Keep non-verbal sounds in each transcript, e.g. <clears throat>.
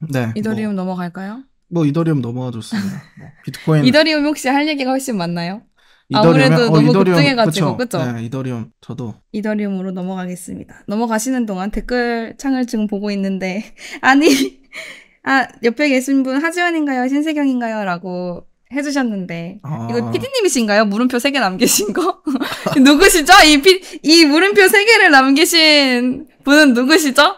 네. 이더리움 뭐, 넘어갈까요? 뭐 이더리움 넘어가 줬습니다. <laughs> 뭐 비트코인 이더리움 혹시 할 얘기가 훨씬 많나요? 이더리움에, 아무래도 어, 너무 이더리움, 급등해가지고 그쵸? 그 네, 이더리움 저도 이더리움으로 넘어가겠습니다. 넘어가시는 동안 댓글 창을 지금 보고 있는데 <laughs> 아니 아 옆에 계신 분 하지원인가요 신세경인가요라고 해주셨는데 아... 이거 피디님이신가요? 물음표 3개 남기신 거 <laughs> 누구시죠? 이, 이 물음표 3개를 남기신 분은 누구시죠?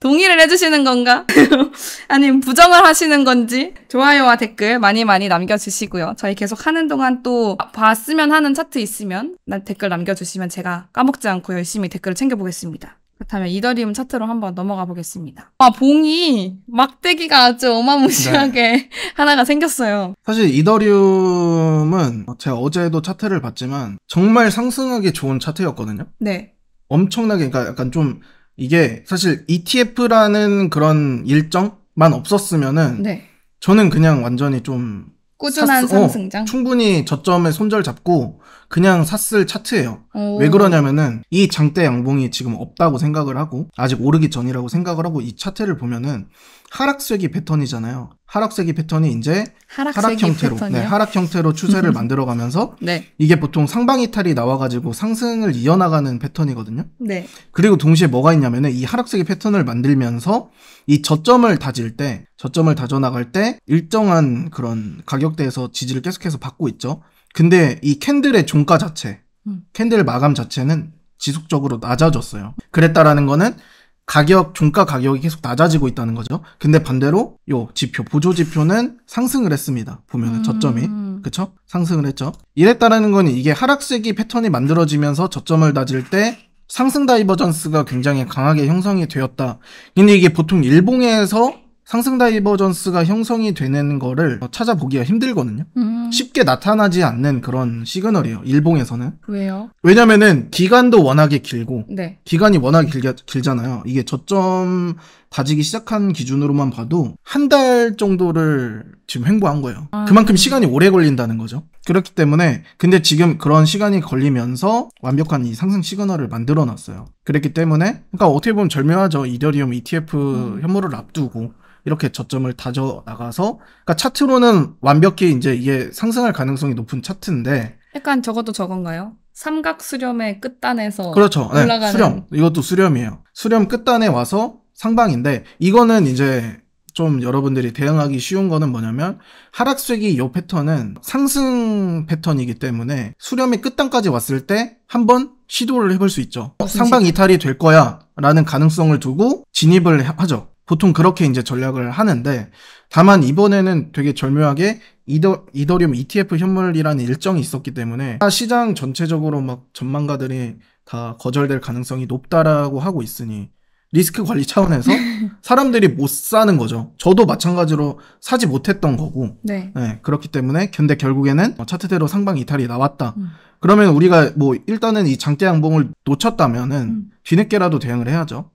동의를 해주시는 건가? <laughs> 아니면 부정을 하시는 건지 좋아요와 댓글 많이 많이 남겨주시고요. 저희 계속 하는 동안 또 봤으면 하는 차트 있으면 댓글 남겨주시면 제가 까먹지 않고 열심히 댓글을 챙겨보겠습니다. 그렇다면 이더리움 차트로 한번 넘어가 보겠습니다. 아 봉이 막대기가 아주 어마무시하게 네. <laughs> 하나가 생겼어요. 사실 이더리움은 제가 어제도 차트를 봤지만 정말 상승하기 좋은 차트였거든요. 네. 엄청나게 그러니까 약간 좀 이게 사실 ETF라는 그런 일정만 없었으면은 네. 저는 그냥 완전히 좀 꾸준한 샀, 어, 상승장 어, 충분히 저점에 손절 잡고 그냥 샀을 차트예요. 오. 왜 그러냐면은 이 장대 양봉이 지금 없다고 생각을 하고 아직 오르기 전이라고 생각을 하고 이 차트를 보면은 하락세기 패턴이잖아요. 하락세기 패턴이 이제 하락 형태로 네, 패턴이요? 네, 하락 형태로 추세를 <laughs> 만들어 가면서 네. 이게 보통 상방 이탈이 나와 가지고 상승을 이어나가는 패턴이거든요. 네. 그리고 동시에 뭐가 있냐면은 이 하락세기 패턴을 만들면서 이 저점을 다질 때 저점을 다져 나갈 때 일정한 그런 가격대에서 지지를 계속해서 받고 있죠. 근데 이 캔들의 종가 자체 음. 캔들 마감 자체는 지속적으로 낮아졌어요. 그랬다라는 거는 가격 종가 가격이 계속 낮아지고 있다는 거죠. 근데 반대로 요 지표 보조 지표는 상승을 했습니다. 보면은 음. 저점이 그쵸 상승을 했죠. 이랬다라는 건 이게 하락세기 패턴이 만들어지면서 저점을 다질 때 상승 다이버전스가 굉장히 강하게 형성이 되었다. 근데 이게 보통 일봉에서 상승 다이버전스가 형성이 되는 거를 찾아보기가 힘들거든요. 음. 쉽게 나타나지 않는 그런 시그널이에요. 일봉에서는. 왜요? 왜냐면은 기간도 워낙에 길고 네. 기간이 워낙 길게, 길잖아요. 이게 저점 다지기 시작한 기준으로만 봐도 한 달 정도를 지금 횡보한 거예요. 아, 그만큼 네. 시간이 오래 걸린다는 거죠. 그렇기 때문에 근데 지금 그런 시간이 걸리면서 완벽한 이 상승 시그널을 만들어 놨어요. 그랬기 때문에 그러니까 어떻게 보면 절묘하죠. 이더리움 ETF 음. 현물을 앞두고 이렇게 저점을 다져 나가서 그러니까 차트로는 완벽히 이제 이게 상승할 가능성이 높은 차트인데 약간 저것도 저건가요? 삼각 수렴의 끝단에서 그렇죠. 네, 올라가는 네, 수렴 이것도 수렴이에요. 수렴 끝단에 와서 상방인데 이거는 이제 좀 여러분들이 대응하기 쉬운 거는 뭐냐면 하락세기 요 패턴은 상승 패턴이기 때문에 수렴의 끝단까지 왔을 때 한번 시도를 해볼 수 있죠. 상방 이탈이 될 거야 라는 가능성을 두고 진입을 하죠. 보통 그렇게 이제 전략을 하는데 다만 이번에는 되게 절묘하게 이더, 이더리움 ETF 현물이라는 일정이 있었기 때문에 시장 전체적으로 막 전망가들이 다 거절될 가능성이 높다라고 하고 있으니 리스크 관리 차원에서 <laughs> 사람들이 못 사는 거죠. 저도 마찬가지로 사지 못했던 거고. 네. 네 그렇기 때문에 근데 결국에는 뭐 차트대로 상방 이탈이 나왔다. 음. 그러면 우리가 뭐 일단은 이 장대 양봉을 놓쳤다면은 음. 뒤늦게라도 대응을 해야죠.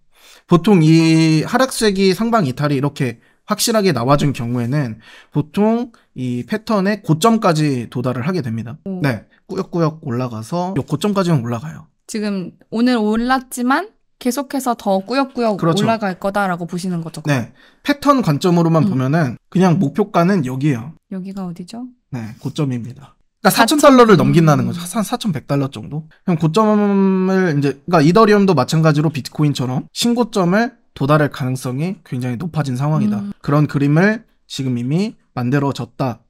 보통 이 하락세기 상방 이탈이 이렇게 확실하게 나와준 경우에는 보통 이 패턴의 고점까지 도달을 하게 됩니다. 오. 네. 꾸역꾸역 올라가서 요 고점까지는 올라가요. 지금 오늘 올랐지만 계속해서 더 꾸역꾸역 그렇죠. 올라갈 거다라고 보시는 거죠. 네. 패턴 관점으로만 음. 보면은 그냥 목표가는 여기예요. 여기가 어디죠? 네, 고점입니다. 그러니까 4천 달러를 음. 넘긴다는 거죠. 한 4,100달러 정도. 그럼 고점을 이제 그러니까 이더리움도 마찬가지로 비트코인처럼 신고점을 도달할 가능성이 굉장히 높아진 상황이다. 음. 그런 그림을 지금 이미 만들어졌다.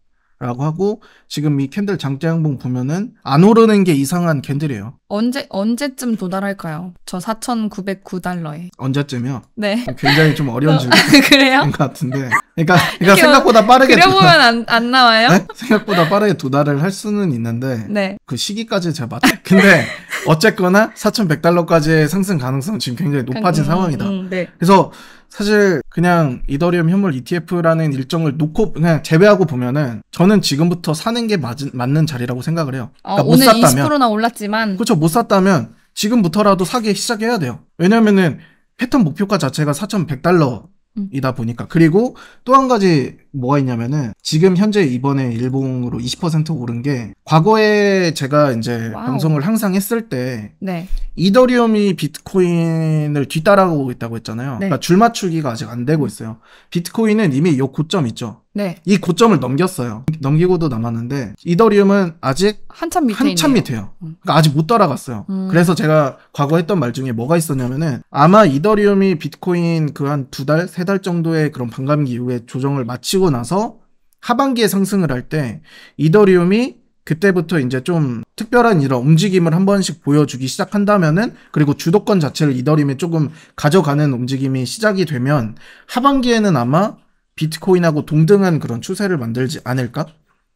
라고 하고 지금 이 캔들 장대 양봉 보면은 안 오르는 게 이상한 캔들이에요. 언제 언제쯤 도달할까요? 저 4,909달러에. 언제쯤이요? 네. 굉장히 좀 어려운 어, 질문. <laughs> 인 그래요? 같은데. 그러니까 그러니까 생각보다 빠르게 그려 보면 안, 안 나와요? 네? 생각보다 빠르게 도달을 할 수는 있는데 네. 그 시기까지 제가 맞. <laughs> 근데 어쨌거나 4,100달러까지의 상승 가능성은 지금 굉장히 높아진 그러니까, 음, 상황이다. 음, 네. 그래서 사실 그냥 이더리움 현물 ETF라는 일정을 놓고 그냥 제외하고 보면은 저는 지금부터 사는 게 맞은, 맞는 자리라고 생각을 해요. 아, 그러니까 오늘 못 샀다면 20%나 올랐지만 그렇죠. 못 샀다면 지금부터라도 사기 시작해야 돼요. 왜냐면은 패턴 목표가 자체가 4,100달러 음. 이다 보니까 그리고 또 한 가지 뭐가 있냐면은 지금 현재 이번에 일본으로20% 오른 게 과거에 제가 이제 와우. 방송을 항상 했을 때 네. 이더리움이 비트코인을 뒤따라오고 있다고 했잖아요. 네. 그러니까 줄 맞추기가 아직 안 되고 음. 있어요. 비트코인은 이미 요 고점 있죠. 네. 이 고점을 넘겼어요. 넘기고도 남았는데 이더리움은 아직 한참 밑에 한참 밑에요. 음. 그러니까 아직 못 따라갔어요. 음. 그래서 제가 과거 했던 말 중에 뭐가 있었냐면은 아마 이더리움이 비트코인 그 한 두 달, 세 달 정도의 그런 반감기 이후에 조정을 마치고 나서 하반기에 상승을 할 때 이더리움이 그때부터 이제 좀 특별한 이런 움직임을 한 번씩 보여주기 시작한다면은 그리고 주도권 자체를 이더리움에 조금 가져가는 움직임이 시작이 되면 하반기에는 아마 비트코인하고 동등한 그런 추세를 만들지 않을까?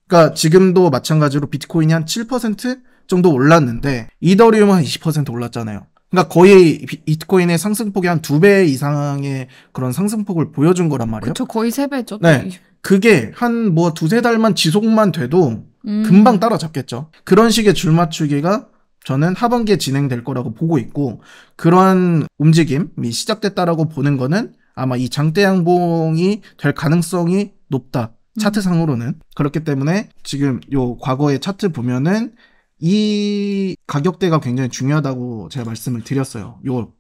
그러니까 지금도 마찬가지로 비트코인이 한 7% 정도 올랐는데 이더리움은 한 20% 올랐잖아요. 그러니까 거의 비트코인의 상승폭이 한 두 배 이상의 그런 상승폭을 보여준 거란 말이에요. 그렇죠. 거의 세 배죠. 네. 그게 한 뭐 두세 달만 지속만 돼도 음. 금방 따라잡겠죠. 그런 식의 줄 맞추기가 저는 하반기에 진행될 거라고 보고 있고 그러한 움직임이 시작됐다라고 보는 거는 아마 이 장대양봉이 될 가능성이 높다. 차트상으로는 음. 그렇기 때문에 지금 요 과거의 차트 보면은 이 가격대가 굉장히 중요하다고 제가 말씀을 드렸어요. 요,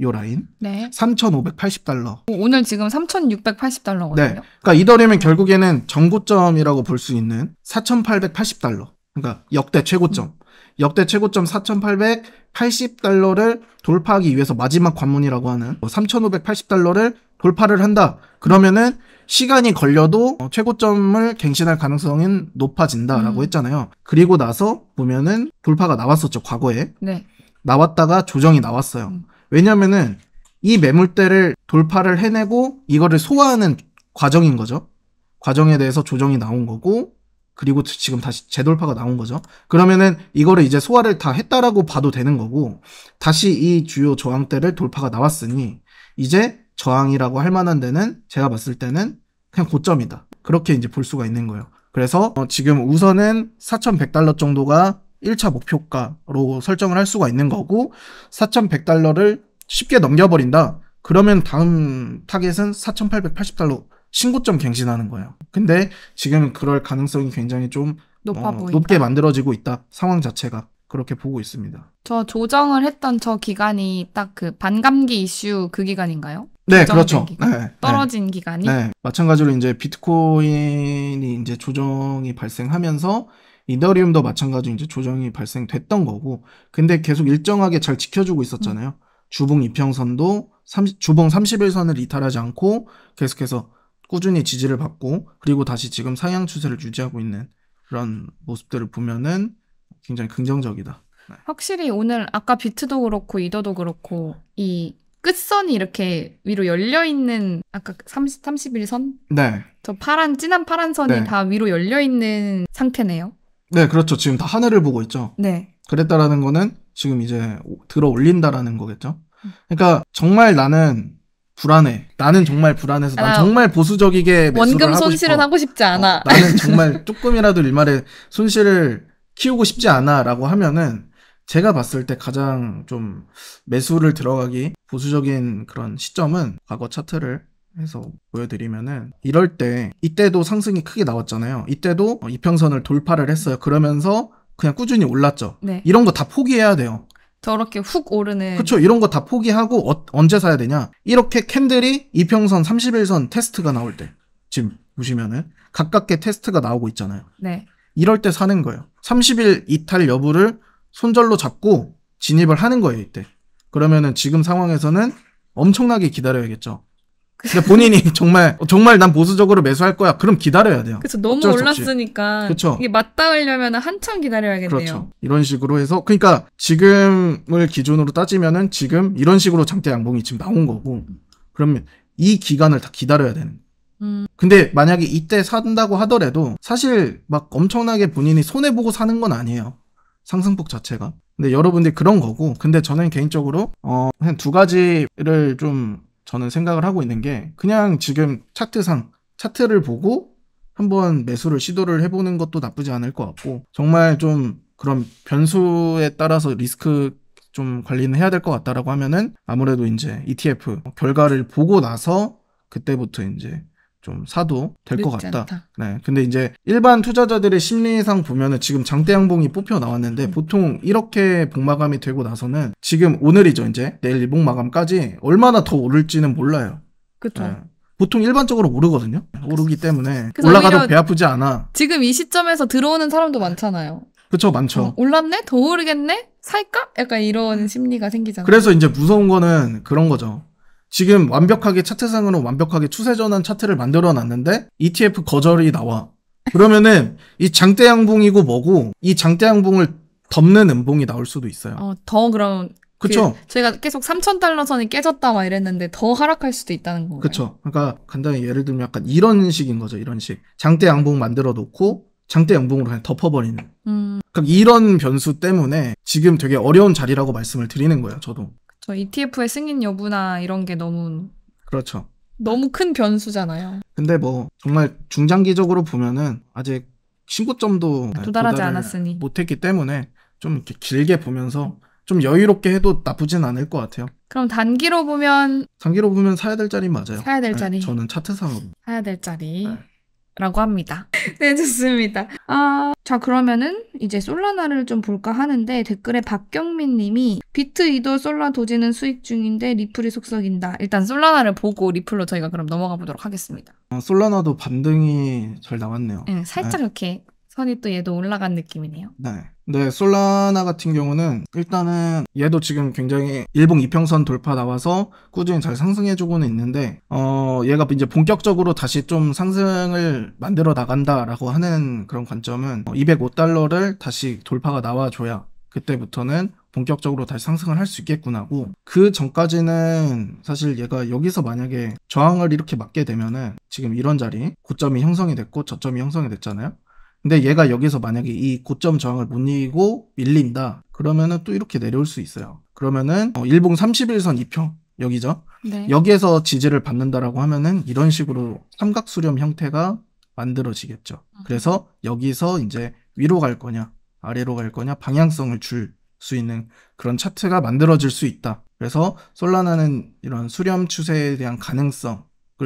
요 라인. 네. 3,580달러. 오늘 지금 3,680달러거든요. 네. 그러니까 이더리면 결국에는 정고점이라고 볼 수 있는 4,880달러. 그러니까 역대 최고점. 음. 역대 최고점 4,880달러를 돌파하기 위해서 마지막 관문이라고 하는 3,580달러를 뭐 돌파를 한다. 그러면은 시간이 걸려도 최고점을 갱신할 가능성은 높아진다라고 음. 했잖아요. 그리고 나서 보면은 돌파가 나왔었죠, 과거에. 네. 나왔다가 조정이 나왔어요. 음. 왜냐면은 이 매물대를 돌파를 해내고 이거를 소화하는 과정인 거죠. 과정에 대해서 조정이 나온 거고 그리고 지금 다시 재돌파가 나온 거죠. 그러면은 이거를 이제 소화를 다 했다라고 봐도 되는 거고 다시 이 주요 저항대를 돌파가 나왔으니 이제 저항이라고 할 만한 데는 제가 봤을 때는 그냥 고점이다. 그렇게 이제 볼 수가 있는 거예요. 그래서 어 지금 우선은 4,100달러 정도가 1차 목표가로 설정을 할 수가 있는 거고 4,100달러를 쉽게 넘겨버린다. 그러면 다음 타겟은 4,880달러 신고점 갱신하는 거예요. 근데 지금 그럴 가능성이 굉장히 좀 어, 높아 어, 높게 만들어지고 있다. 상황 자체가 그렇게 보고 있습니다. 저 조정을 했던 저 기간이 딱 그 반감기 이슈 그 기간인가요? 네, 그렇죠. 기간? 네, 네, 떨어진 네. 기간이. 네, 마찬가지로 이제 비트코인이 이제 조정이 발생하면서 이더리움도 마찬가지로 이제 조정이 발생됐던 거고, 근데 계속 일정하게 잘 지켜주고 있었잖아요. 음. 주봉 이평선도 30, 주봉 31선을 이탈하지 않고 계속해서 꾸준히 지지를 받고 그리고 다시 지금 상향 추세를 유지하고 있는 그런 모습들을 보면은 굉장히 긍정적이다. 네. 확실히 오늘 아까 비트도 그렇고 이더도 그렇고 이 끝선이 이렇게 위로 열려 있는 아까 30, 31선? 네. 저 파란 진한 파란 선이 네. 다 위로 열려 있는 상태네요. 네, 그렇죠. 지금 다 하늘을 보고 있죠. 네. 그랬다라는 거는 지금 이제 들어 올린다라는 거겠죠. 음. 그러니까 정말 나는 불안해. 나는 정말 불안해서 난 아, 정말 보수적이게 원금 하고 손실은 싶어. 하고 싶지 않아. 어, 나는 <laughs> 정말 조금이라도 일말에 손실을 키우고 싶지 않아라고 하면은 제가 봤을 때 가장 좀 매수를 들어가기 보수적인 그런 시점은 과거 차트를 해서 보여드리면은 이럴 때 이때도 상승이 크게 나왔잖아요. 이때도 어, 이평선을 돌파를 했어요. 그러면서 그냥 꾸준히 올랐죠. 네. 이런 거 다 포기해야 돼요. 저렇게 훅 오르는. 그쵸. 이런 거 다 포기하고 어, 언제 사야 되냐. 이렇게 캔들이 이평선 31선 테스트가 나올 때. 지금 보시면은 가깝게 테스트가 나오고 있잖아요. 네. 이럴 때 사는 거예요. 30일 이탈 여부를 손절로 잡고 진입을 하는 거예요, 이때. 그러면은 지금 상황에서는 엄청나게 기다려야겠죠. 근데 본인이 <laughs> 정말 정말 난 보수적으로 매수할 거야. 그럼 기다려야 돼요. 그렇죠. 너무 올랐으니까 그렇 이게 맞닿으려면 한참 기다려야겠네요. 그렇죠. 이런 식으로 해서 그러니까 지금을 기준으로 따지면은 지금 이런 식으로 장대 양봉이 지금 나온 거고 그러면 이 기간을 다 기다려야 되는. 음. 근데 만약에 이때 산다고 하더라도 사실 막 엄청나게 본인이 손해 보고 사는 건 아니에요. 상승폭 자체가. 근데 여러분들 이 그런 거고. 근데 저는 개인적으로 어, 한두 가지를 좀 저는 생각을 하고 있는 게 그냥 지금 차트상 차트를 보고 한번 매수를 시도를 해보는 것도 나쁘지 않을 것 같고 정말 좀 그런 변수에 따라서 리스크 좀 관리는 해야 될 것 같다라고 하면은 아무래도 이제 ETF 결과를 보고 나서 그때부터 이제 좀 사도 될 것 같다. 않다. 네. 근데 이제 일반 투자자들의 심리상 보면은 지금 장대양봉이 뽑혀 나왔는데 음. 보통 이렇게 복마감이 되고 나서는 지금 오늘이죠 이제 내일 일봉 마감까지 얼마나 더 오를지는 몰라요. 그렇죠. 네. 보통 일반적으로 오르거든요. 오르기 때문에 올라가도 배 아프지 않아. 지금 이 시점에서 들어오는 사람도 많잖아요. 그렇죠 많죠. 어, 올랐네? 더 오르겠네? 살까? 약간 이런 음. 심리가 생기잖아요. 그래서 이제 무서운 거는 그런 거죠. 지금 완벽하게 차트상으로 완벽하게 추세전환 차트를 만들어 놨는데 ETF 거절이 나와. 그러면은 <laughs> 이 장대양봉이고 뭐고 이 장대양봉을 덮는 음봉이 나올 수도 있어요. 어, 더 그럼 그렇죠 저희가 계속 3천 달러 선이 깨졌다 막 이랬는데 더 하락할 수도 있다는 거예요. 그죠 그러니까 간단히 예를 들면 약간 이런 식인 거죠. 이런 식. 장대양봉 만들어 놓고 장대양봉으로 그냥 덮어버리는. 음. 그러니까 이런 변수 때문에 지금 되게 어려운 자리라고 말씀을 드리는 거예요. 저도. 저 ETF의 승인 여부나 이런 게 너무 그렇죠. 너무 큰 변수잖아요. 근데 뭐 정말 중장기적으로 보면은 아직 신고점도 네, 아, 도달하지 않았으니 못했기 때문에 좀 이렇게 길게 보면서 좀 여유롭게 해도 나쁘진 않을 것 같아요. 그럼 단기로 보면 단기로 보면 사야 될 자리 맞아요. 사야 될 네, 자리. 저는 차트상으 사야 될 자리. 네. 라고 합니다. <laughs> 네, 좋습니다. 아, 자, 그러면은 이제 솔라나를 좀 볼까 하는데 댓글에 박경민 님이 비트 이돌 솔라 도지는 수익 중인데 리플이 속썩인다. 일단 솔라나를 보고 리플로 저희가 그럼 넘어가 보도록 하겠습니다. 아, 솔라나도 반등이 잘 나왔네요. 네, 살짝 네. 이렇게 선이 또 얘도 올라간 느낌이네요. 네. 네, 솔라나 같은 경우는 일단은 얘도 지금 굉장히 일봉 2평선 돌파 나와서 꾸준히 잘 상승해주고는 있는데 어 얘가 이제 본격적으로 다시 좀 상승을 만들어 나간다라고 하는 그런 관점은 205달러를 다시 돌파가 나와줘야 그때부터는 본격적으로 다시 상승을 할 수 있겠구나고 그 전까지는 사실 얘가 여기서 만약에 저항을 이렇게 맞게 되면은 지금 이런 자리 고점이 형성이 됐고 저점이 형성이 됐잖아요 근데 얘가 여기서 만약에 이 고점 저항을 못 이기고 밀린다. 그러면은 또 이렇게 내려올 수 있어요. 그러면은 어, 일봉 31선 2평 여기죠. 네. 여기에서 지지를 받는다라고 하면은 이런 식으로 삼각 수렴 형태가 만들어지겠죠. 음. 그래서 여기서 이제 위로 갈 거냐, 아래로 갈 거냐 방향성을 줄 수 있는 그런 차트가 만들어질 수 있다. 그래서 솔라나는 이런 수렴 추세에 대한 가능성을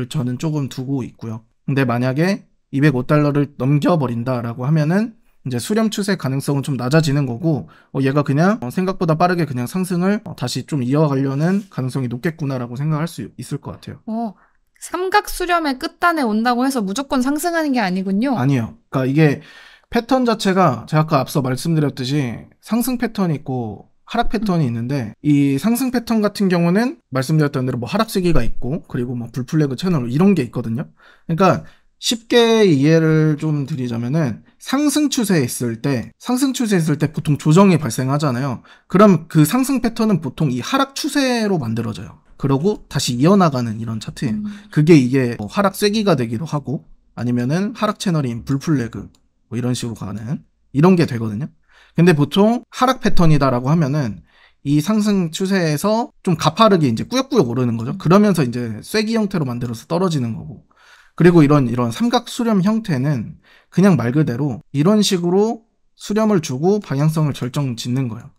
저는 조금 두고 있고요. 근데 만약에 205달러를 넘겨버린다라고 하면은 이제 수렴 추세 가능성은 좀 낮아지는 거고 어, 얘가 그냥 어, 생각보다 빠르게 그냥 상승을 어, 다시 좀 이어가려는 가능성이 높겠구나라고 생각할 수 있을 것 같아요. 어, 삼각 수렴의 끝단에 온다고 해서 무조건 상승하는 게 아니군요. 아니요. 그러니까 이게 패턴 자체가 제가 아까 앞서 말씀드렸듯이 상승 패턴이 있고 하락 패턴이 음. 있는데 이 상승 패턴 같은 경우는 말씀드렸던 대로 뭐 하락 시기가 있고 그리고 뭐 불플래그 채널 이런 게 있거든요. 그러니까 쉽게 이해를 좀 드리자면은 상승 추세에 있을 때 상승 추세에 있을 때 보통 조정이 발생하잖아요. 그럼 그 상승 패턴은 보통 이 하락 추세로 만들어져요. 그러고 다시 이어나가는 이런 차트예요. 음. 그게 이게 뭐 하락 쐐기가 되기도 하고 아니면은 하락 채널인 불플래그 뭐 이런 식으로 가는 이런 게 되거든요. 근데 보통 하락 패턴이다라고 하면은 이 상승 추세에서 좀 가파르게 이제 꾸역꾸역 오르는 거죠. 그러면서 이제 쐐기 형태로 만들어서 떨어지는 거고 그리고 이런 이런 삼각 수렴 형태는 그냥 말 그대로 이런 식으로 수렴을 주고 방향성을 결정 짓는 거예요.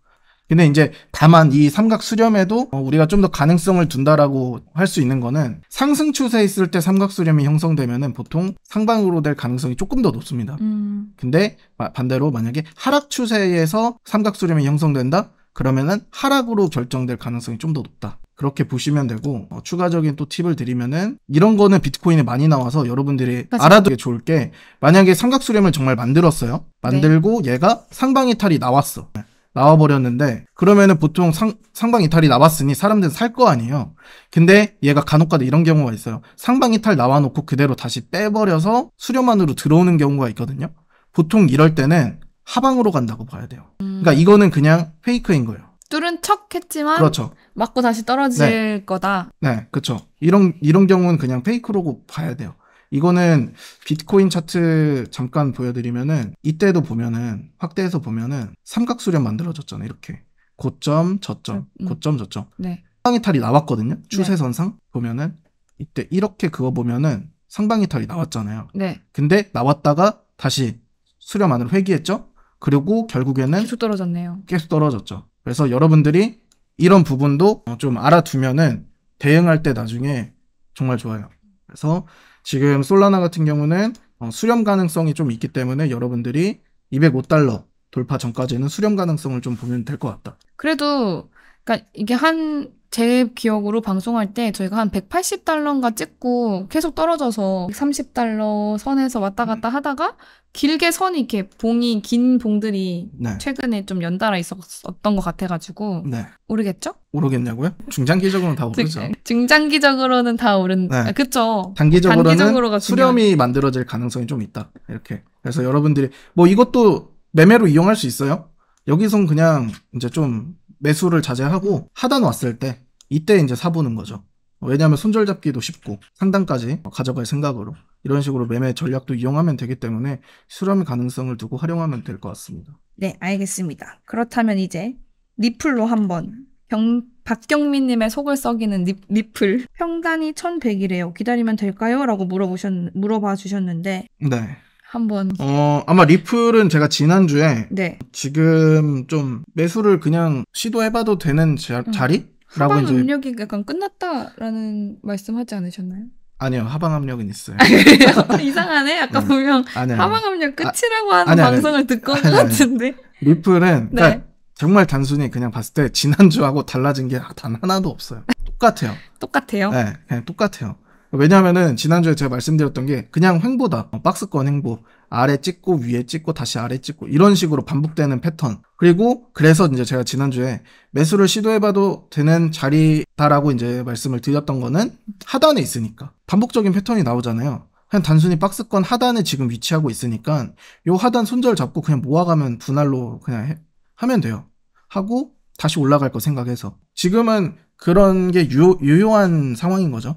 근데 이제 다만 이 삼각 수렴에도 어, 우리가 좀 더 가능성을 둔다라고 할 수 있는 거는 상승 추세에 있을 때 삼각 수렴이 형성되면은 보통 상방으로 될 가능성이 조금 더 높습니다. 음. 근데 반대로 만약에 하락 추세에서 삼각 수렴이 형성된다? 그러면은 하락으로 결정될 가능성이 좀 더 높다. 그렇게 보시면 되고 어, 추가적인 또 팁을 드리면은 이런 거는 비트코인에 많이 나와서 여러분들이 알아두게 좋을 게 만약에 삼각수렴을 정말 만들었어요. 만들고 네. 얘가 상방 이탈이 나왔어. 나와버렸는데 그러면은 보통 상, 상방 이탈이 나왔으니 사람들은 살 거 아니에요. 근데 얘가 간혹가다 이런 경우가 있어요. 상방 이탈 나와놓고 그대로 다시 빼버려서 수렴만으로 들어오는 경우가 있거든요. 보통 이럴 때는 하방으로 간다고 봐야 돼요. 음. 그러니까 이거는 그냥 페이크인 거예요. 뚫은 척 했지만 그렇죠. 맞고 다시 떨어질 네. 거다. 네, 그렇죠. 이런 이런 경우는 그냥 페이크로고 봐야 돼요. 이거는 비트코인 차트 잠깐 보여드리면은 이때도 보면은 확대해서 보면은 삼각수렴 만들어졌잖아요. 이렇게 고점 저점 음. 음. 고점 저점. 네. 상방이탈이 나왔거든요. 추세선상 네. 보면은 이때 이렇게 그거 보면은 상방이탈이 나왔잖아요. 네. 근데 나왔다가 다시 수렴 안으로 회귀했죠. 그리고 결국에는 계속 떨어졌네요. 계속 떨어졌죠. 그래서 여러분들이 이런 부분도 좀 알아두면은 대응할 때 나중에 정말 좋아요. 그래서 지금 솔라나 같은 경우는 어, 수렴 가능성이 좀 있기 때문에 여러분들이 205달러 돌파 전까지는 수렴 가능성을 좀 보면 될 것 같다. 그래도 그러니까 이게 한 제 기억으로 방송할 때 저희가 한 180달러인가 찍고 계속 떨어져서 3 0달러 선에서 왔다 갔다 음. 하다가 길게 선이 이렇게 봉이 긴 봉들이 네. 최근에 좀 연달아 있었던 것 같아가지고 네. 오르겠죠? 오르겠냐고요? 중장기적으로는 다 오르죠. 중장기적으로는 다 오른. 네. 아, 그쵸. 단기적으로는 수렴이 만들어질 가능성이 좀 있다. 이렇게. 그래서 여러분들이 뭐 이것도 매매로 이용할 수 있어요. 여기선 그냥 이제 좀 매수를 자제하고 하단 왔을 때 이때 이제 사보는 거죠. 왜냐하면 손절 잡기도 쉽고 상단까지 가져갈 생각으로 이런 식으로 매매 전략도 이용하면 되기 때문에 수렴 가능성을 두고 활용하면 될 것 같습니다. 네, 알겠습니다. 그렇다면 이제 리플로 한번 병, 박경민님의 속을 썩이는 리, 플 평단이 1100이래요. 기다리면 될까요? 라고 물어보셨, 물어봐 주셨는데. 네. 한번 어 아마 리플은 제가 지난주에 네. 지금 좀 매수를 그냥 시도해봐도 되는 자, 응. 음. 자리 하방 이제 압력이 약간 끝났다라는 말씀하지 않으셨나요? 아니요 하방 압력은 있어요. 아, <laughs> 아, 이상하네. 약간 음. 보면 아니요. 하방 압력 아, 끝이라고 아, 하는 아니요, 방송을 아니요. 듣고 온것 같은데. 리플은 네. 그러니까 정말 단순히 그냥 봤을 때 지난주하고 달라진 게 단 하나도 없어요. 똑같아요. 똑같아요. 네, 그냥 똑같아요. 왜냐하면은 지난주에 제가 말씀드렸던 게 그냥 횡보다 박스권 횡보 아래 찍고 위에 찍고 다시 아래 찍고 이런 식으로 반복되는 패턴 그리고 그래서 이제 제가 지난주에 매수를 시도해봐도 되는 자리다라고 이제 말씀을 드렸던 거는 하단에 있으니까 반복적인 패턴이 나오잖아요 그냥 단순히 박스권 하단에 지금 위치하고 있으니까 요 하단 손절 잡고 그냥 모아가면 분할로 그냥 해, 하면 돼요 하고 다시 올라갈 거 생각해서 지금은 그런 게 유, 유효한 상황인 거죠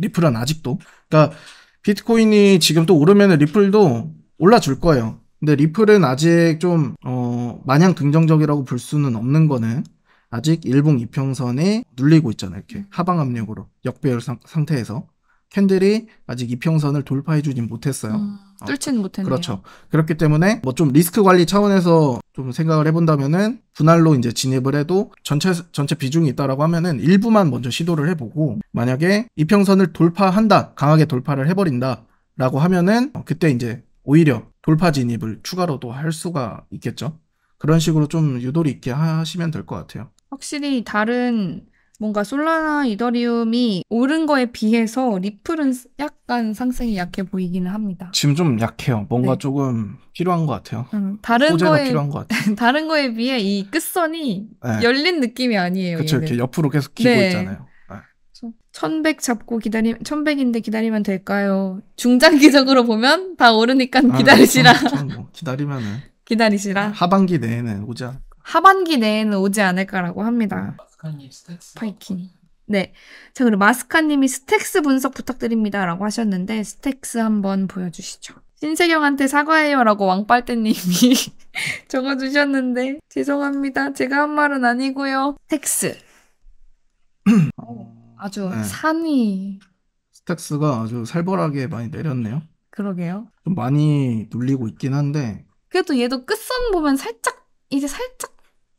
리플은 아직도. 그러니까 비트코인이 지금 또 오르면 리플도 올라줄 거예요. 근데 리플은 아직 좀, 어, 마냥 긍정적이라고 볼 수는 없는 거는 아직 일봉 이평선에 눌리고 있잖아요. 이렇게 하방 압력으로 역배열 상, 태에서 캔들이 아직 이평선을 돌파해주진 못했어요. 음, 어, 뚫지는 못했네요. 그렇죠. 그렇기 때문에 뭐 좀 리스크 관리 차원에서 좀 생각을 해본다면은 분할로 이제 진입을 해도 전체 전체 비중이 있다라고 하면은 일부만 먼저 시도를 해보고 만약에 이평선을 돌파한다, 강하게 돌파를 해버린다라고 하면은 어, 그때 이제 오히려 돌파 진입을 추가로 도할 수가 있겠죠. 그런 식으로 좀 유도리 있게 하시면 될 것 같아요. 확실히 다른 뭔가 솔라나 이더리움이 오른 거에 비해서 리플은 약간 상승이 약해 보이기는 합니다. 지금 좀 약해요. 뭔가 네. 조금 필요한 것 같아요. 음, 다른 거에 필요한 것 같아요. <laughs> 다른 거에 비해 이 끝선이 네. 열린 느낌이 아니에요. 그렇죠. 이렇게 옆으로 계속 기고 네. 있잖아요. 네. 천백 잡고 기다리 천백인데 기다리면 될까요? 중장기적으로 보면 다 오르니까 아, 네. 기다리시라. 아, 뭐 기다리면은 <laughs> 기다리시라. 하반기 내에는 오지 하반기 내에는 오지 않을까라고 합니다. 마스카님 스택스 파이킹. 네. 자, 그리고 마스카님이 스택스 분석 부탁드립니다라고 하셨는데 스택스 한번 보여주시죠. 신세경한테 사과해요라고 왕빨대님이 <laughs> 적어주셨는데 죄송합니다. 제가 한 말은 아니고요. 스택스 <clears throat> 어, 아주 네. 산이 스택스가 아주 살벌하게 많이 내렸네요. 그러게요. 좀 많이 눌리고 있긴 한데 그래도 얘도 끝선 보면 살짝 이제 살짝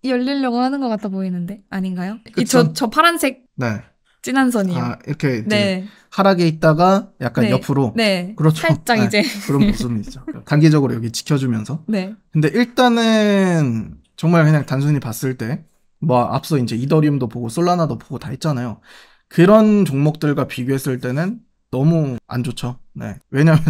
열리려고 하는 것 같아 보이는데 아닌가요? 이저저 저 파란색 네. 진한 선이요. 아, 이렇게 네. 하락에 있다가 약간 네. 옆으로 네. 그렇죠. 살짝 네. 이제 그런 모습이죠. 그러니까 단기적으로 여기 지켜주면서. 네. 근데 일단은 정말 그냥 단순히 봤을 때뭐 앞서 이제 이더리움도 보고 솔라나도 보고 다 했잖아요. 그런 종목들과 비교했을 때는 너무 안 좋죠. 네. 왜냐면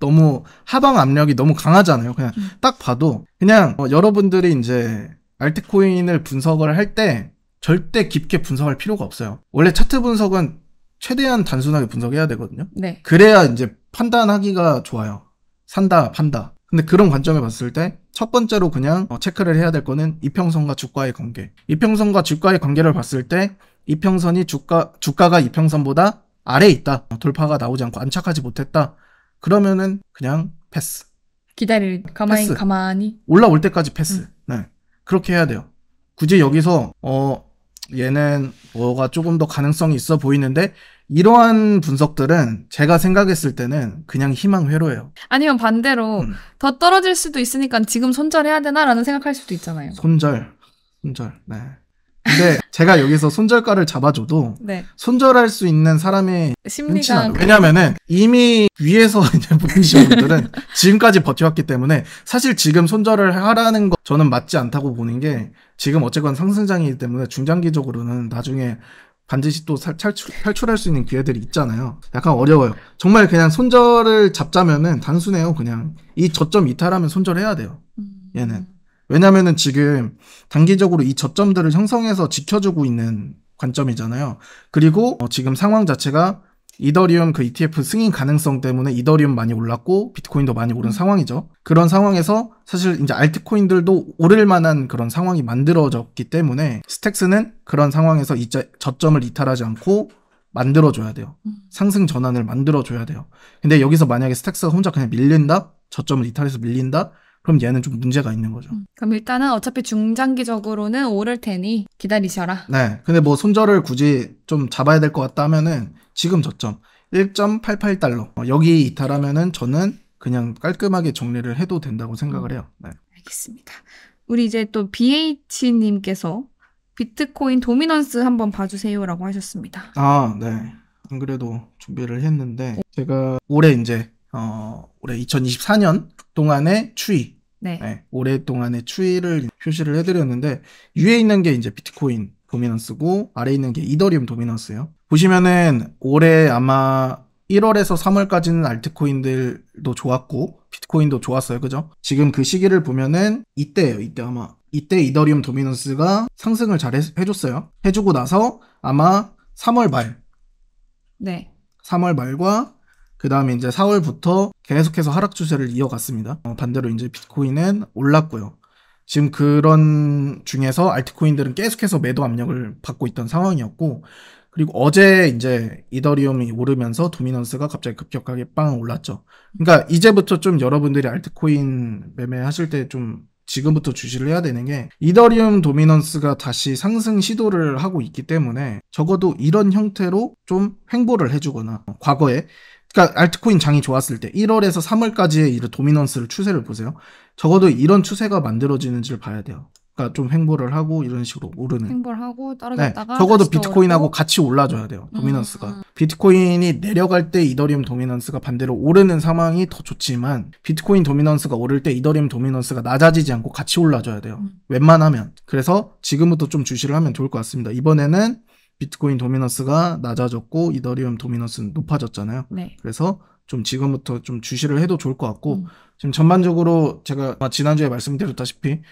너무 하방 압력이 너무 강하잖아요. 그냥 음. 딱 봐도 그냥 어, 여러분들이 이제 알트코인을 분석을 할 때 절대 깊게 분석할 필요가 없어요. 원래 차트 분석은 최대한 단순하게 분석해야 되거든요. 네. 그래야 이제 판단하기가 좋아요. 산다, 판다. 근데 그런 관점에 봤을 때 첫 번째로 그냥 어, 체크를 해야 될 거는 이평선과 주가의 관계. 이평선과 주가의 관계를 봤을 때 이평선이 주가 주가가 이평선보다 아래에 있다. 어, 돌파가 나오지 않고 안착하지 못했다. 그러면은 그냥 패스. 기다릴 가만히 패스. 가만히 올라올 때까지 패스. 음. 네. 그렇게 해야 돼요. 굳이 여기서 어 얘는 뭐가 조금 더 가능성이 있어 보이는데 이러한 분석들은 제가 생각했을 때는 그냥 희망 회로예요. 아니면 반대로 음. 더 떨어질 수도 있으니까 지금 손절해야 되나라는 생각할 수도 있잖아요. 손절, 손절. 네. 근데 제가 여기서 손절가를 잡아줘도 네. 손절할 수 있는 사람의 심리가 왜냐면은 이미 위에서 <laughs> 이제 보시는 분들은 지금까지 버텨왔기 때문에 사실 지금 손절을 하라는 거 저는 맞지 않다고 보는 게 지금 어쨌건 상승장이기 때문에 중장기적으로는 나중에 반드시 또 탈출, 탈출할 수 있는 기회들이 있잖아요. 약간 어려워요. 정말 그냥 손절을 잡자면은 단순해요. 그냥 이 저점 이탈하면 손절해야 돼요. 음. 얘는. 왜냐면은 지금 단기적으로 이 저점들을 형성해서 지켜주고 있는 관점이잖아요. 그리고 어 지금 상황 자체가 이더리움 그 ETF 승인 가능성 때문에 이더리움 많이 올랐고 비트코인도 많이 오른 음. 상황이죠. 그런 상황에서 사실 이제 알트코인들도 오를 만한 그런 상황이 만들어졌기 때문에 스택스는 그런 상황에서 이 저점을 이탈하지 않고 만들어줘야 돼요. 음. 상승 전환을 만들어줘야 돼요. 근데 여기서 만약에 스택스가 혼자 그냥 밀린다? 저점을 이탈해서 밀린다? 그럼 얘는 좀 문제가 있는 거죠. 음. 그럼 일단은 어차피 중장기적으로는 오를 테니 기다리셔라. 네. 근데 뭐 손절을 굳이 좀 잡아야 될 것 같다 하면은 지금 저점 1.88달러. 어, 여기 이탈하면은 저는 그냥 깔끔하게 정리를 해도 된다고 생각을 해요. 네. 알겠습니다. 우리 이제 또 BH님께서 비트코인 도미넌스 한번 봐주세요라고 하셨습니다. 아, 네. 안 그래도 준비를 했는데 제가 올해 이제 어 올해 2024년 동안의 추이 네. 네. 오랫동안의 추이를 표시를 해드렸는데 위에 있는 게 이제 비트코인 도미넌스고 아래 있는 게 이더리움 도미넌스예요. 보시면은 올해 아마 1월에서 3월까지는 알트코인들도 좋았고 비트코인도 좋았어요. 그죠? 지금 그 시기를 보면은 이때예요. 이때 아마 이때 이더리움 도미넌스가 상승을 잘 해, 해줬어요. 해주고 나서 아마 3월 말 네. 3월 말과 그 다음에 이제 4월부터 계속해서 하락 추세를 이어갔습니다. 어, 반대로 이제 비트코인은 올랐고요. 지금 그런 중에서 알트코인들은 계속해서 매도 압력을 받고 있던 상황이었고, 그리고 어제 이제 이더리움이 오르면서 도미넌스가 갑자기 급격하게 빵 올랐죠. 그러니까 이제부터 좀 여러분들이 알트코인 매매하실 때 좀 지금부터 주시를 해야 되는 게 이더리움 도미넌스가 다시 상승 시도를 하고 있기 때문에 적어도 이런 형태로 좀 횡보를 해주거나 과거에 그러니까 알트코인 장이 좋았을 때 1월에서 3월까지의 이런 도미넌스를 추세를 보세요. 적어도 이런 추세가 만들어지는지를 봐야 돼요. 그러니까 좀 횡보를 하고 이런 식으로 오르는 횡보하고 떨어졌다가 네, 적어도 비트코인하고 오르고. 같이 올라줘야 돼요 도미넌스가 음, 음, 음. 비트코인이 내려갈 때 이더리움 도미넌스가 반대로 오르는 상황이 더 좋지만 비트코인 도미넌스가 오를 때 이더리움 도미넌스가 낮아지지 않고 같이 올라줘야 돼요 음. 웬만하면 그래서 지금부터 좀 주시를 하면 좋을 것 같습니다 이번에는 비트코인 도미너스가 낮아졌고 이더리움 도미너스는 높아졌잖아요. 네. 그래서 좀 지금부터 좀 주시를 해도 좋을 것 같고 음. 지금 전반적으로 제가 지난주에 말씀드렸다시피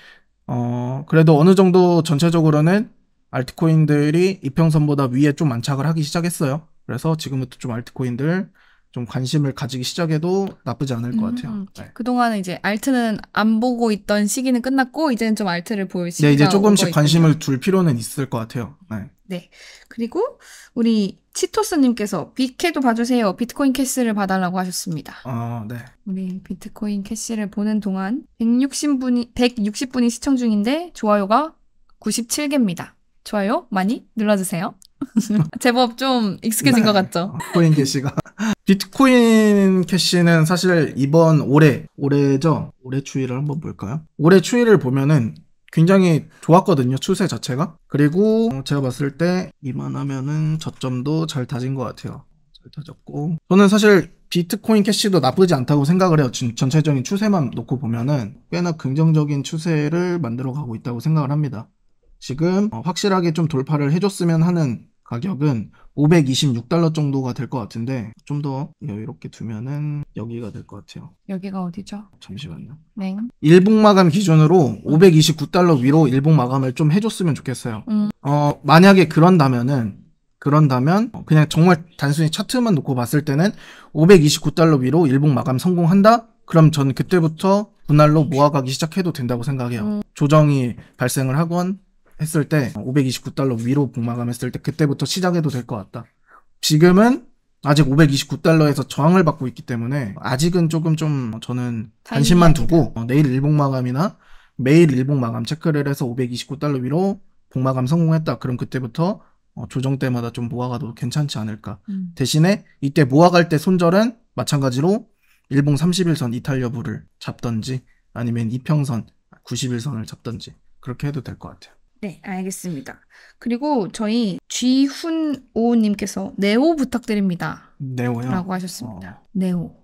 어 그래도 어느 정도 전체적으로는 알트코인들이 이평선보다 위에 좀 안착을 하기 시작했어요. 그래서 지금부터 좀 알트코인들 좀 관심을 가지기 시작해도 나쁘지 않을 것 같아요. 음, 음. 네. 그동안은 이제 알트는 안 보고 있던 시기는 끝났고 이제는 좀 알트를 보일 시기가 네, 이제 조금씩 관심을 있군요. 둘 필요는 있을 것 같아요. 네. 네. 그리고 우리 치토스님께서 비케도 봐주세요. 비트코인 캐시를 봐달라고 하셨습니다. 아, 네. 우리 비트코인 캐시를 보는 동안 160분이, 160분이 시청 중인데 좋아요가 97개입니다. 좋아요 많이 눌러주세요. <laughs> 제법 좀 익숙해진 네. 것 같죠? 아, 코인 캐시가. 비트코인 캐시는 사실 이번 올해, 올해죠? 올해 추이를 한번 볼까요? 올해 추이를 보면은 굉장히 좋았거든요. 추세 자체가. 그리고 어, 제가 봤을 때 이만하면은 저점도 잘 다진 것 같아요. 잘 다졌고 저는 사실 비트코인 캐시도 나쁘지 않다고 생각을 해요. 전체적인 추세만 놓고 보면은 꽤나 긍정적인 추세를 만들어 가고 있다고 생각을 합니다. 지금 어, 확실하게 좀 돌파를 해줬으면 하는 가격은 526달러 정도가 될 것 같은데 좀 더 여유롭게 두면은 여기가 될 것 같아요. 여기가 어디죠? 잠시만요. 네. 일봉 마감 기준으로 529달러 위로 일봉 마감을 좀 해줬으면 좋겠어요. 음. 어 만약에 그런다면은 그런다면 그냥 정말 단순히 차트만 놓고 봤을 때는 529달러 위로 일봉 마감 성공한다? 그럼 전 그때부터 분할로 모아가기 시작해도 된다고 생각해요. 음. 조정이 발생을 하건 했을 때 529달러 위로 복마감했을 때 그때부터 시작해도 될 것 같다. 지금은 아직 529달러에서 저항을 받고 있기 때문에 아직은 조금 좀 저는 관심만 두고 내일 일봉 마감이나 매일 일봉 마감 체크를 해서 529달러 위로 복마감 성공했다. 그럼 그때부터 어, 조정 때마다 좀 모아가도 괜찮지 않을까. 음. 대신에 이때 모아갈 때 손절은 마찬가지로 일봉 30일선 이탈 여부를 잡던지 아니면 이평선 90일선을 잡던지 그렇게 해도 될 것 같아요. 네, 알겠습니다. 그리고 저희 쥐훈오님께서 네오 부탁드립니다. 네오요? 라고 하셨습니다. 어. 네오.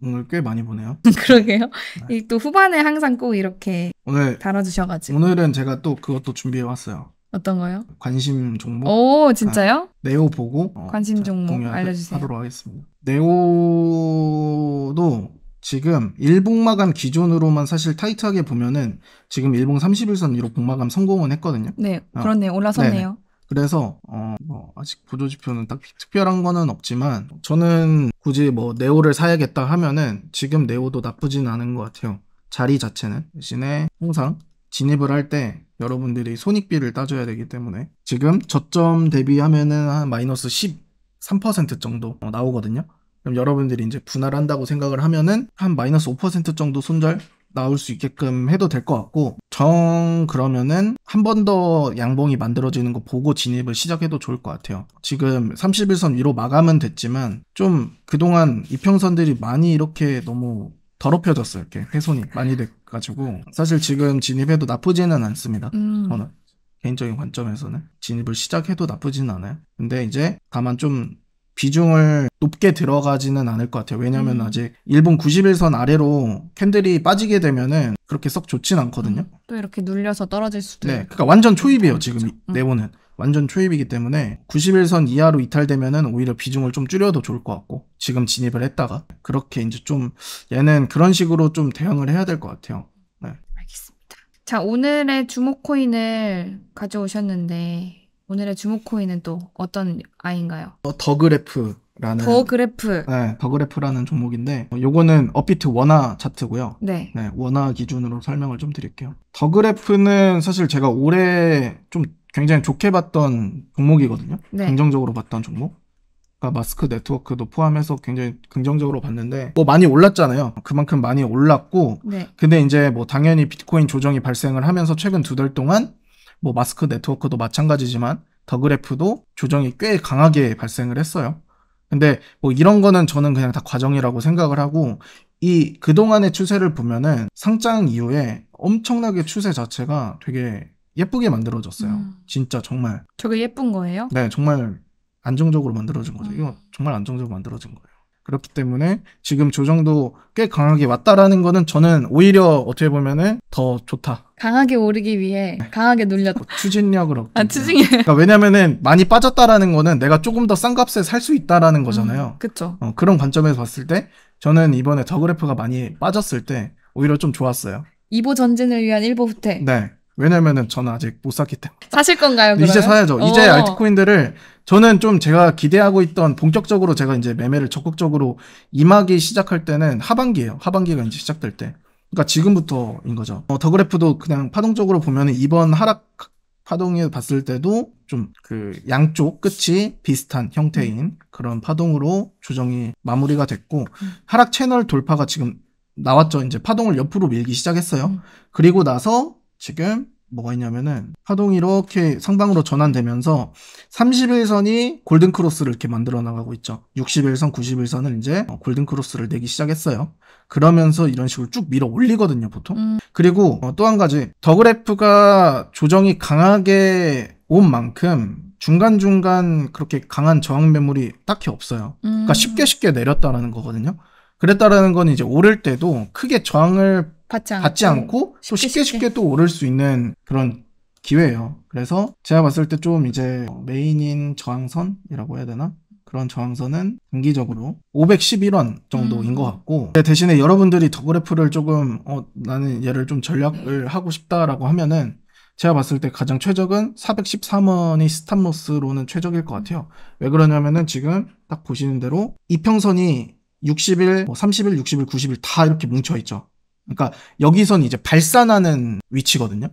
오늘 꽤 많이 보네요. <laughs> 그러게요. 네. 또 후반에 항상 꼭 이렇게 오늘, 달아주셔가지고. 오늘은 제가 또 그것도 준비해왔어요. 어떤 거요? 관심 종목. 오, 진짜요? 네. 네오 보고 어, 관심 종목 알려주세요. 하도록 하겠습니다. 네오도 지금 일봉 마감 기준으로만 사실 타이트하게 보면은 지금 일봉 31선 위로 복마감 성공은 했거든요. 네, 어. 그렇네요. 올라섰네요. 네네. 그래서 어, 뭐 아직 보조지표는 딱 특별한 거는 없지만 저는 굳이 뭐 네오를 사야겠다 하면은 지금 네오도 나쁘진 않은 것 같아요. 자리 자체는 대신에 항상 진입을 할 때 여러분들이 손익비를 따져야 되기 때문에 지금 저점 대비하면은 한 마이너스 13% 정도 나오거든요. 그럼 여러분들이 이제 분할한다고 생각을 하면은 한 마이너스 5% 정도 손절 나올 수 있게끔 해도 될 것 같고 정 그러면은 한 번 더 양봉이 만들어지는 거 보고 진입을 시작해도 좋을 것 같아요 지금 31선 위로 마감은 됐지만 좀 그동안 이평선들이 많이 이렇게 너무 더럽혀졌어요 이렇게 훼손이 많이 돼가지고 사실 지금 진입해도 나쁘지는 않습니다 음. 저는 개인적인 관점에서는 진입을 시작해도 나쁘지는 않아요 근데 이제 다만 좀 비중을 높게 들어가지는 않을 것 같아요. 왜냐면 음. 아직 일본 91선 아래로 캔들이 빠지게 되면은 그렇게 썩 좋진 않거든요. 음. 또 이렇게 눌려서 떨어질 수도 네. 그러니까 완전 초입이에요, 그렇죠. 지금 그렇죠. 네오는. 음. 완전 초입이기 때문에 91선 이하로 이탈되면은 오히려 비중을 좀 줄여도 좋을 것 같고 지금 진입을 했다가 그렇게 이제 좀 얘는 그런 식으로 좀 대응을 해야 될 것 같아요. 네. 알겠습니다. 자 오늘의 주목 코인을 가져오셨는데 오늘의 주목 코인은 또 어떤 아이인가요? 더그래프라는 더그래프. 네, 더그래프라는 종목인데 요거는 업비트 원화 차트고요. 네. 네, 원화 기준으로 설명을 좀 드릴게요. 더그래프는 사실 제가 올해 좀 굉장히 좋게 봤던 종목이거든요. 네. 긍정적으로 봤던 종목. 그러니까 마스크 네트워크도 포함해서 굉장히 긍정적으로 봤는데 뭐 많이 올랐잖아요. 그만큼 많이 올랐고 네. 근데 이제 뭐 당연히 비트코인 조정이 발생을 하면서 최근 두 달 동안 뭐 마스크 네트워크도 마찬가지지만 더그래프도 조정이 꽤 강하게 발생을 했어요. 근데 뭐 이런 거는 저는 그냥 다 과정이라고 생각을 하고 이 그동안의 추세를 보면은 상장 이후에 엄청나게 추세 자체가 되게 예쁘게 만들어졌어요. 음. 진짜 정말. 저게 예쁜 거예요? 네, 정말 안정적으로 만들어진 거죠. 음. 이거 정말 안정적으로 만들어진 거예요. 그렇기 때문에 지금 조정도 꽤 강하게 왔다라는 거는 저는 오히려 어떻게 보면은 더 좋다. 강하게 오르기 위해 네. 강하게 눌렸다. 어, 추진력을 얻고. 아, 그러니까. 추진력. 그러니까 왜냐면은 많이 빠졌다라는 거는 내가 조금 더 싼 값에 살 수 있다라는 거잖아요. 음, 그렇 어, 그런 관점에서 봤을 때 저는 이번에 더그래프가 많이 빠졌을 때 오히려 좀 좋았어요. 2보 전진을 위한 1보 후퇴. 네. 왜냐면은 저는 아직 못 샀기 때문에. 사실 건가요? 이제 그러면? 사야죠. 오. 이제 어. 알트코인들을 저는 좀 제가 기대하고 있던 본격적으로 제가 이제 매매를 적극적으로 임하기 시작할 때는 하반기예요. 하반기가 이제 시작될 때. 그러니까 지금부터인 거죠. 어, 더 그래프도 그냥 파동적으로 보면 이번 하락 파동에 봤을 때도 좀 그 양쪽 끝이 비슷한 형태인 음. 그런 파동으로 조정이 마무리가 됐고 하락 채널 돌파가 지금 나왔죠. 이제 파동을 옆으로 밀기 시작했어요. 음. 그리고 나서 지금 뭐가 있냐면은 파동이 이렇게 상방으로 전환되면서 31선이 골든 크로스를 이렇게 만들어 나가고 있죠. 61선, 91선을 이제 어, 골든 크로스를 내기 시작했어요. 그러면서 이런 식으로 쭉 밀어 올리거든요, 보통. 음. 그리고 어, 또한 가지 더 그래프가 조정이 강하게 온 만큼 중간중간 그렇게 강한 저항 매물이 딱히 없어요. 그러니까 음. 그러니까 쉽게 쉽게 내렸다라는 거거든요. 그랬다라는 건 이제 오를 때도 크게 저항을 받지 않고, 받지 않고 또 쉽게 쉽게, 쉽게 또 오를 수 있는 그런 기회예요. 그래서 제가 봤을 때 좀 이제 메인인 저항선이라고 해야 되나? 그런 저항선은 단기적으로 511원 정도인 음. 것 같고 대신에 여러분들이 더 그래프를 조금 어, 나는 얘를 좀 전략을 하고 싶다라고 하면은 제가 봤을 때 가장 최적은 413원이 스탑로스로는 최적일 것 같아요. 왜 그러냐면은 지금 딱 보시는 대로 이평선이 60일, 뭐 30일, 60일, 90일 다 이렇게 뭉쳐 있죠. 그러니까 여기선 이제 발산하는 위치거든요.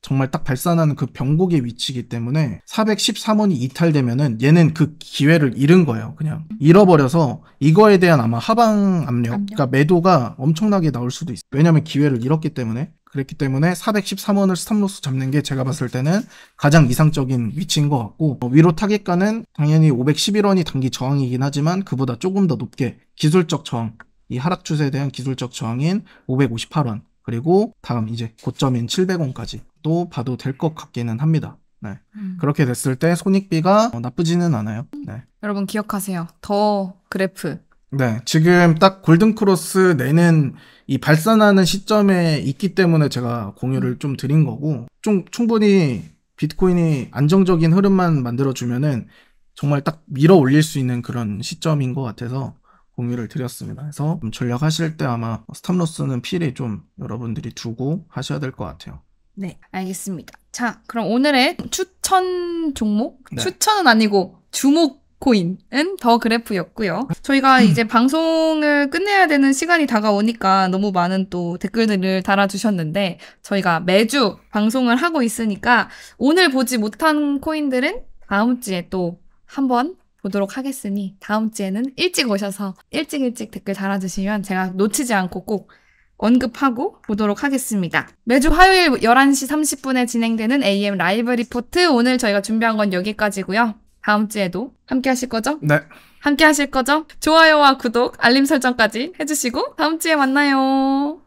정말 딱 발산하는 그변곡의 위치이기 때문에 413원이 이탈되면은 얘는 그 기회를 잃은 거예요. 그냥 잃어버려서 이거에 대한 아마 하방 압력, 압력? 그러니까 매도가 엄청나게 나올 수도 있어요. 왜냐하면 기회를 잃었기 때문에 그랬기 때문에 413원을 스탑로스 잡는 게 제가 봤을 때는 가장 이상적인 위치인 것 같고 어, 위로 타겟가는 당연히 511원이 단기 저항이긴 하지만 그보다 조금 더 높게 기술적 저항 이 하락 추세에 대한 기술적 저항인 558원 그리고 다음 이제 고점인 700원까지 또 봐도 될 것 같기는 합니다. 네. 음. 그렇게 됐을 때 손익비가 어, 나쁘지는 않아요. 네. 여러분 기억하세요. 더 그래프. 네. 지금 딱 골든크로스 내는 이 발산하는 시점에 있기 때문에 제가 공유를 음. 좀 드린 거고 좀 충분히 비트코인이 안정적인 흐름만 만들어주면은 정말 딱 밀어 올릴 수 있는 그런 시점인 것 같아서 공유를 드렸습니다. 그래서 전략하실 때 아마 스탑로스는 필히 좀 여러분들이 두고 하셔야 될 것 같아요. 네, 알겠습니다. 자, 그럼 오늘의 추천 종목? 네. 추천은 아니고 주목 코인은 더 그래프였고요. 저희가 음. 이제 방송을 끝내야 되는 시간이 다가오니까 너무 많은 또 댓글들을 달아주셨는데 저희가 매주 방송을 하고 있으니까 오늘 보지 못한 코인들은 다음 주에 또 한번 보도록 하겠으니 다음 주에는 일찍 오셔서 일찍 일찍 댓글 달아주시면 제가 놓치지 않고 꼭 언급하고 보도록 하겠습니다. 매주 화요일 11시 30분에 진행되는 AM 라이브 리포트 오늘 저희가 준비한 건 여기까지고요. 다음 주에도 함께 하실 거죠? 네. 함께 하실 거죠? 좋아요와 구독, 알림 설정까지 해주시고 다음 주에 만나요.